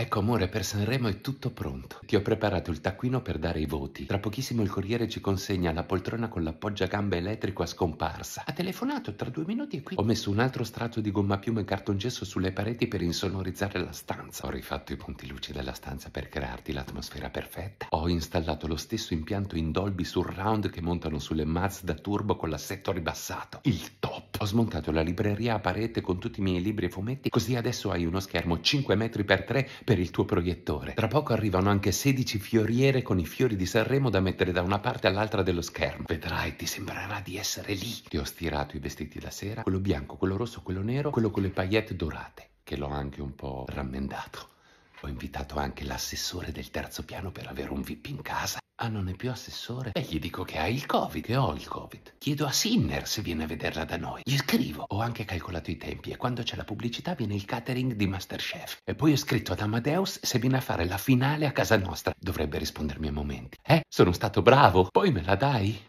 Ecco amore, per Sanremo è tutto pronto. Ti ho preparato il taccuino per dare i voti. Tra pochissimo il corriere ci consegna la poltrona con l'appoggiagamba elettrico a scomparsa. Ha telefonato tra due minuti e qui. Ho messo un altro strato di gomma piume e cartongesso sulle pareti per insonorizzare la stanza. Ho rifatto i punti luci della stanza per crearti l'atmosfera perfetta. Ho installato lo stesso impianto in Dolby round che montano sulle Mazda Turbo con l'assetto ribassato. Il ho smontato la libreria a parete con tutti i miei libri e fumetti, così adesso hai uno schermo 5 metri per 3 per il tuo proiettore. Tra poco arrivano anche 16 fioriere con i fiori di Sanremo da mettere da una parte all'altra dello schermo. Vedrai, ti sembrerà di essere lì. Ti ho stirato i vestiti da sera, quello bianco, quello rosso, quello nero, quello con le paillette dorate, che l'ho anche un po' rammendato. Ho invitato anche l'assessore del terzo piano per avere un VIP in casa. Ah, non è più assessore? E gli dico che hai il Covid, che ho il Covid. Chiedo a Sinner se viene a vederla da noi. Gli scrivo. Ho anche calcolato i tempi e quando c'è la pubblicità viene il catering di Masterchef. E poi ho scritto ad Amadeus se viene a fare la finale a casa nostra. Dovrebbe rispondermi a momenti. Eh, sono stato bravo. Poi me la dai?